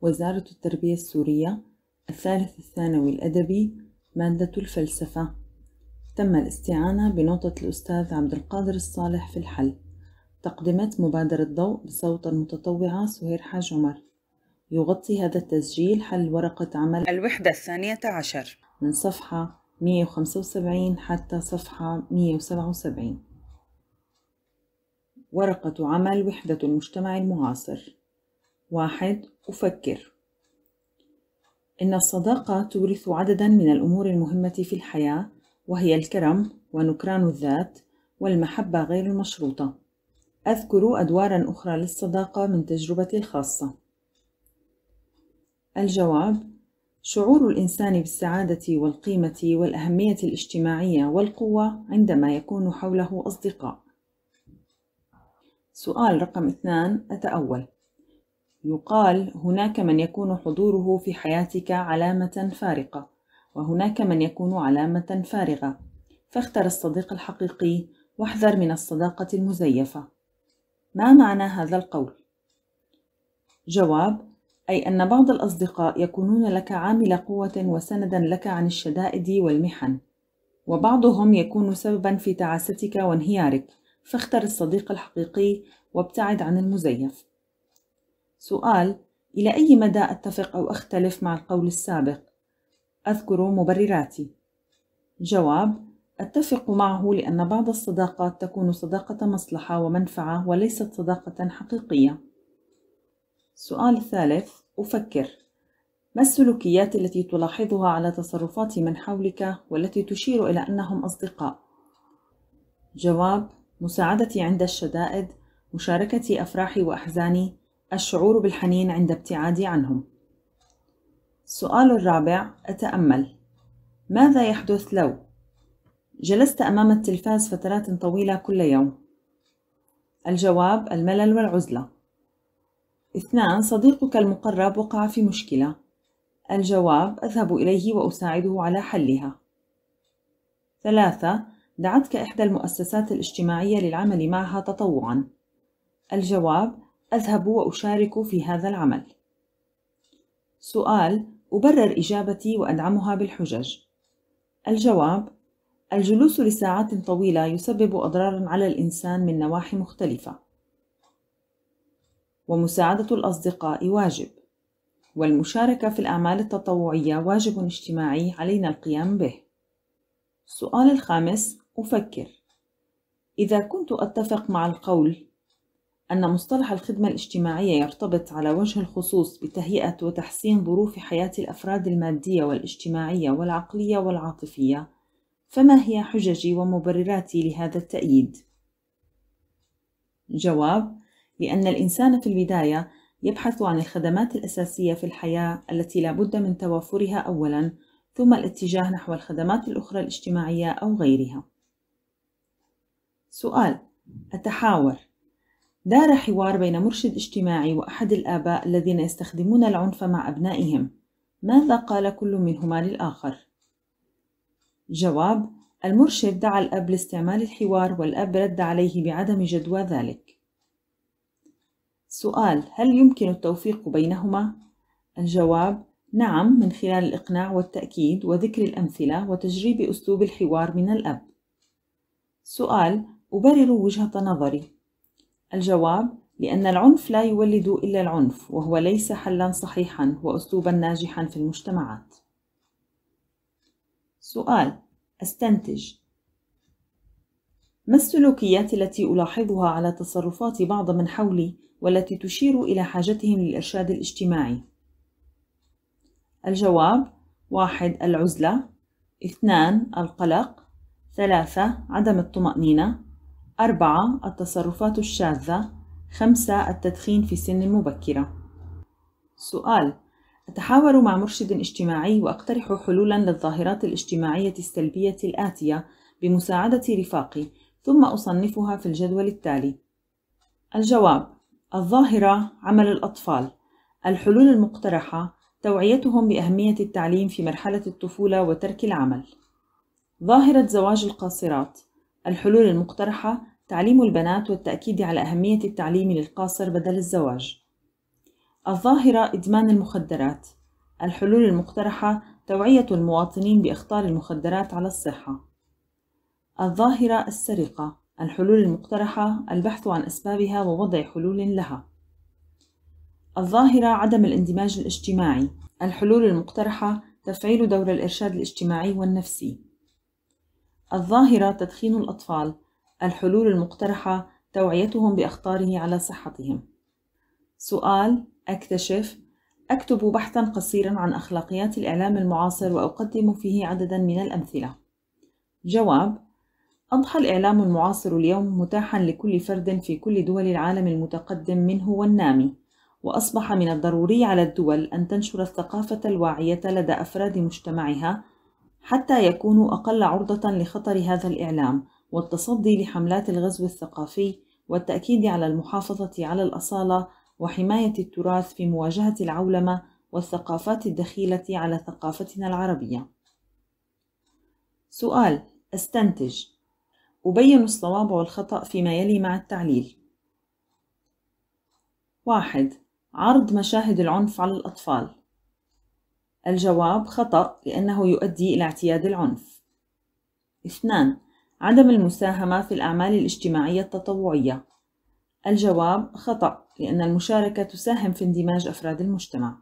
وزارة التربية السورية الثالث الثانوي الأدبي مادة الفلسفة تم الاستعانة بنوطة الأستاذ عبد القادر الصالح في الحل تقدمت مبادرة ضوء بصوت المتطوعة سهير حاج عمر يغطي هذا التسجيل حل ورقة عمل الوحدة الثانية عشر من صفحة 175 حتى صفحة 177 ورقة عمل وحدة المجتمع المعاصر واحد أفكر إن الصداقة تورث عددا من الأمور المهمة في الحياة وهي الكرم ونكران الذات والمحبة غير المشروطة أذكر أدوارا أخرى للصداقة من تجربتي الخاصة الجواب شعور الإنسان بالسعادة والقيمة والأهمية الاجتماعية والقوة عندما يكون حوله أصدقاء سؤال رقم اثنان أتأول يقال هناك من يكون حضوره في حياتك علامة فارقة وهناك من يكون علامة فارغة فاختر الصديق الحقيقي واحذر من الصداقة المزيفة ما معنى هذا القول؟ جواب أي أن بعض الأصدقاء يكونون لك عامل قوة وسندا لك عن الشدائد والمحن وبعضهم يكون سببا في تعاستك وانهيارك فاختر الصديق الحقيقي وابتعد عن المزيف سؤال إلى أي مدى أتفق أو أختلف مع القول السابق؟ أذكر مبرراتي جواب أتفق معه لأن بعض الصداقات تكون صداقة مصلحة ومنفعة وليست صداقة حقيقية. سؤال الثالث أفكر ما السلوكيات التي تلاحظها على تصرفات من حولك والتي تشير إلى أنهم أصدقاء؟ جواب مساعدتي عند الشدائد، مشاركتي أفراحي وأحزاني، الشعور بالحنين عند ابتعادي عنهم السؤال الرابع أتأمل ماذا يحدث لو جلست أمام التلفاز فترات طويلة كل يوم؟ الجواب الملل والعزلة اثنان صديقك المقرب وقع في مشكلة الجواب أذهب إليه وأساعده على حلها ثلاثة دعتك إحدى المؤسسات الاجتماعية للعمل معها تطوعاً الجواب أذهب وأشارك في هذا العمل؟ سؤال أبرر إجابتي وأدعمها بالحجج الجواب الجلوس لساعات طويلة يسبب أضرارا على الإنسان من نواحي مختلفة ومساعدة الأصدقاء واجب والمشاركة في الأعمال التطوعية واجب اجتماعي علينا القيام به السؤال الخامس أفكر إذا كنت أتفق مع القول أن مصطلح الخدمة الاجتماعية يرتبط على وجه الخصوص بتهيئة وتحسين ظروف حياة الأفراد المادية والاجتماعية والعقلية والعاطفية، فما هي حججي ومبرراتي لهذا التأييد؟ جواب: لأن الإنسان في البداية يبحث عن الخدمات الأساسية في الحياة التي لا بد من توافرها أولاً، ثم الاتجاه نحو الخدمات الأخرى الاجتماعية أو غيرها. سؤال: أتحاور دار حوار بين مرشد اجتماعي وأحد الآباء الذين يستخدمون العنف مع أبنائهم ماذا قال كل منهما للآخر؟ جواب المرشد دعا الأب لاستعمال الحوار والأب رد عليه بعدم جدوى ذلك سؤال هل يمكن التوفيق بينهما؟ الجواب نعم من خلال الإقناع والتأكيد وذكر الأمثلة وتجريب أسلوب الحوار من الأب سؤال أبرر وجهة نظري الجواب لأن العنف لا يولد إلا العنف وهو ليس حلا صحيحا وأسلوبا ناجحا في المجتمعات سؤال أستنتج ما السلوكيات التي ألاحظها على تصرفات بعض من حولي والتي تشير إلى حاجتهم للإرشاد الاجتماعي؟ الجواب واحد العزلة اثنان القلق ثلاثة عدم الطمأنينة أربعة التصرفات الشاذة خمسة التدخين في سن مبكرة سؤال أتحاور مع مرشد اجتماعي وأقترح حلولا للظاهرات الاجتماعية السلبية الآتية بمساعدة رفاقي ثم أصنفها في الجدول التالي الجواب الظاهرة عمل الأطفال الحلول المقترحة توعيتهم بأهمية التعليم في مرحلة الطفولة وترك العمل ظاهرة زواج القاصرات الحلول المقترحة تعليم البنات والتأكيد على أهمية التعليم للقاصر بدل الزواج الظاهرة إدمان المخدرات الحلول المقترحة توعية المواطنين بإخطار المخدرات على الصحة الظاهرة السرقة الحلول المقترحة البحث عن أسبابها ووضع حلول لها الظاهرة عدم الاندماج الاجتماعي الحلول المقترحة تفعيل دور الإرشاد الاجتماعي والنفسي الظاهرة تدخين الأطفال الحلول المقترحة توعيتهم بأخطاره على صحتهم سؤال أكتشف أكتب بحثا قصيرا عن أخلاقيات الإعلام المعاصر وأقدم فيه عددا من الأمثلة جواب أضحى الإعلام المعاصر اليوم متاحا لكل فرد في كل دول العالم المتقدم منه والنامي وأصبح من الضروري على الدول أن تنشر الثقافة الواعية لدى أفراد مجتمعها حتى يكونوا أقل عرضة لخطر هذا الإعلام والتصدي لحملات الغزو الثقافي والتأكيد على المحافظة على الأصالة وحماية التراث في مواجهة العولمة والثقافات الدخيلة على ثقافتنا العربية. سؤال: أستنتج أبين الصواب والخطأ فيما يلي مع التعليل. واحد عرض مشاهد العنف على الأطفال الجواب خطأ لأنه يؤدي إلى اعتياد العنف. اثنان عدم المساهمة في الأعمال الاجتماعية التطوعية. الجواب خطأ لأن المشاركة تساهم في اندماج أفراد المجتمع.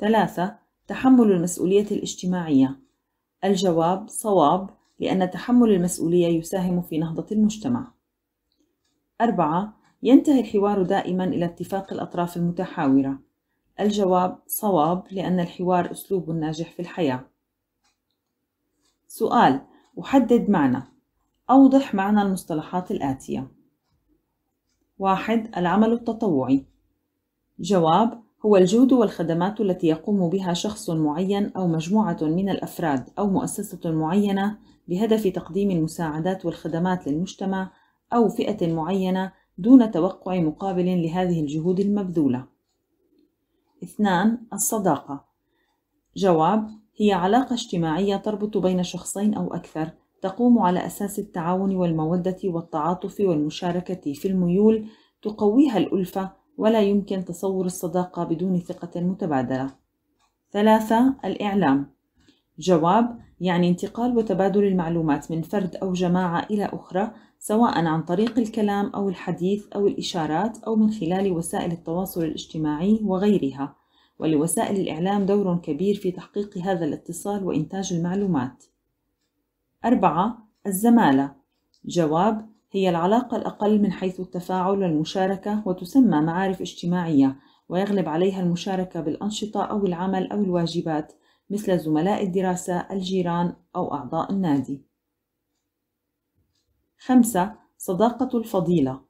ثلاثة تحمل المسؤولية الاجتماعية. الجواب صواب لأن تحمل المسؤولية يساهم في نهضة المجتمع. أربعة ينتهي الحوار دائما إلى اتفاق الأطراف المتحاورة. الجواب صواب لأن الحوار أسلوب ناجح في الحياة سؤال أحدد معنى أوضح معنى المصطلحات الآتية واحد العمل التطوعي جواب هو الجهد والخدمات التي يقوم بها شخص معين أو مجموعة من الأفراد أو مؤسسة معينة بهدف تقديم المساعدات والخدمات للمجتمع أو فئة معينة دون توقع مقابل لهذه الجهود المبذولة اثنان الصداقة جواب هي علاقة اجتماعية تربط بين شخصين أو أكثر تقوم على أساس التعاون والمودة والتعاطف والمشاركة في الميول تقويها الألفة ولا يمكن تصور الصداقة بدون ثقة متبادلة ثلاثة الإعلام جواب يعني انتقال وتبادل المعلومات من فرد أو جماعة إلى أخرى سواء عن طريق الكلام أو الحديث أو الإشارات أو من خلال وسائل التواصل الاجتماعي وغيرها ولوسائل الإعلام دور كبير في تحقيق هذا الاتصال وإنتاج المعلومات أربعة الزمالة جواب هي العلاقة الأقل من حيث التفاعل والمشاركة وتسمى معارف اجتماعية ويغلب عليها المشاركة بالأنشطة أو العمل أو الواجبات مثل زملاء الدراسة الجيران أو أعضاء النادي خمسة صداقة الفضيلة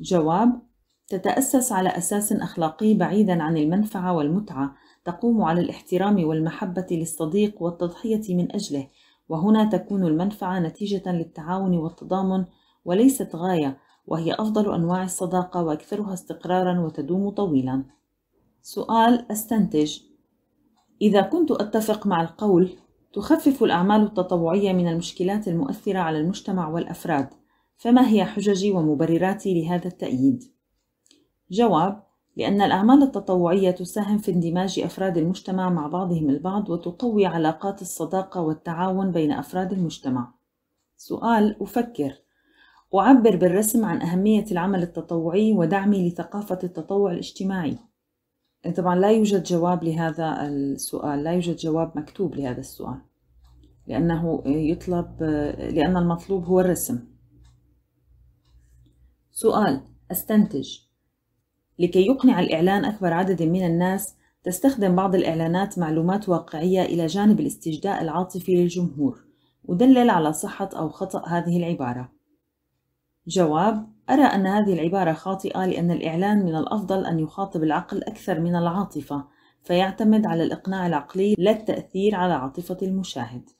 جواب تتأسس على أساس أخلاقي بعيدا عن المنفعة والمتعة تقوم على الاحترام والمحبة للصديق والتضحية من أجله وهنا تكون المنفعة نتيجة للتعاون والتضامن وليست غاية وهي أفضل أنواع الصداقة وأكثرها استقرارا وتدوم طويلا سؤال استنتج إذا كنت أتفق مع القول تخفف الأعمال التطوعية من المشكلات المؤثرة على المجتمع والأفراد فما هي حججي ومبرراتي لهذا التأييد؟ جواب لأن الأعمال التطوعية تساهم في اندماج أفراد المجتمع مع بعضهم البعض وتقوي علاقات الصداقة والتعاون بين أفراد المجتمع. سؤال أفكر أعبر بالرسم عن أهمية العمل التطوعي ودعمي لثقافة التطوع الاجتماعي. طبعا لا يوجد جواب لهذا السؤال لا يوجد جواب مكتوب لهذا السؤال لأنه يطلب لأن المطلوب هو الرسم سؤال استنتج لكي يقنع الإعلان أكبر عدد من الناس تستخدم بعض الإعلانات معلومات واقعية إلى جانب الاستجداء العاطفي للجمهور ودلل على صحة أو خطأ هذه العبارة جواب أرى أن هذه العبارة خاطئة لأن الإعلان من الأفضل أن يخاطب العقل أكثر من العاطفة فيعتمد على الإقناع العقلي لا التأثير على عاطفة المشاهد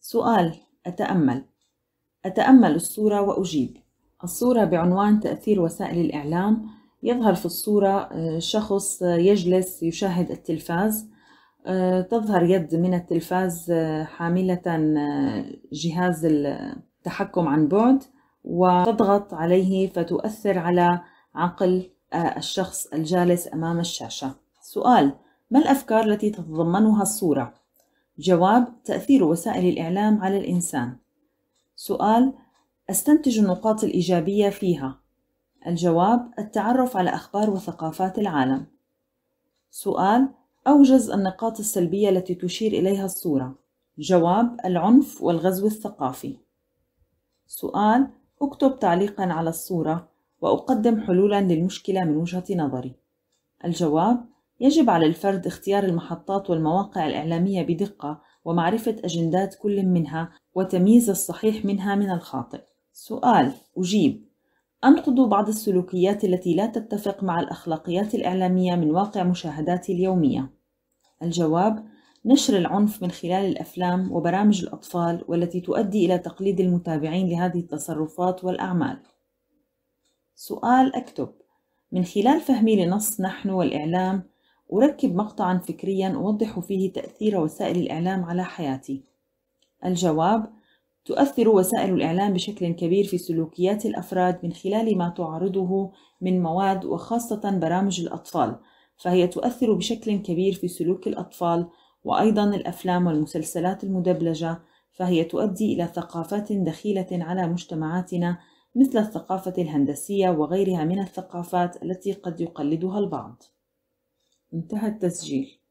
سؤال أتأمل أتأمل الصورة وأجيب الصورة بعنوان تأثير وسائل الإعلام يظهر في الصورة آه، شخص آه، يجلس يشاهد التلفاز آه، تظهر يد من التلفاز حاملة جهاز التحكم عن بعد وتضغط عليه فتؤثر على عقل آه، الشخص الجالس أمام الشاشة سؤال ما الأفكار التي تتضمنها الصورة؟ جواب تأثير وسائل الإعلام على الإنسان سؤال استنتج النقاط الإيجابية فيها الجواب التعرف على أخبار وثقافات العالم سؤال أوجز النقاط السلبية التي تشير إليها الصورة جواب العنف والغزو الثقافي سؤال اكتب تعليقا على الصورة وأقدم حلولا للمشكلة من وجهة نظري الجواب يجب على الفرد اختيار المحطات والمواقع الإعلامية بدقة ومعرفة أجندات كل منها وتمييز الصحيح منها من الخاطئ سؤال أجيب أنقد بعض السلوكيات التي لا تتفق مع الأخلاقيات الإعلامية من واقع مشاهداتي اليومية الجواب نشر العنف من خلال الافلام وبرامج الاطفال والتي تؤدي الى تقليد المتابعين لهذه التصرفات والاعمال سؤال اكتب من خلال فهمي لنص نحن والاعلام اركب مقطعا فكريا اوضح فيه تاثير وسائل الاعلام على حياتي الجواب تؤثر وسائل الاعلام بشكل كبير في سلوكيات الافراد من خلال ما تعرضه من مواد وخاصه برامج الاطفال فهي تؤثر بشكل كبير في سلوك الاطفال وأيضا الأفلام والمسلسلات المدبلجة فهي تؤدي إلى ثقافات دخيلة على مجتمعاتنا مثل الثقافة الهندسية وغيرها من الثقافات التي قد يقلدها البعض. انتهى التسجيل.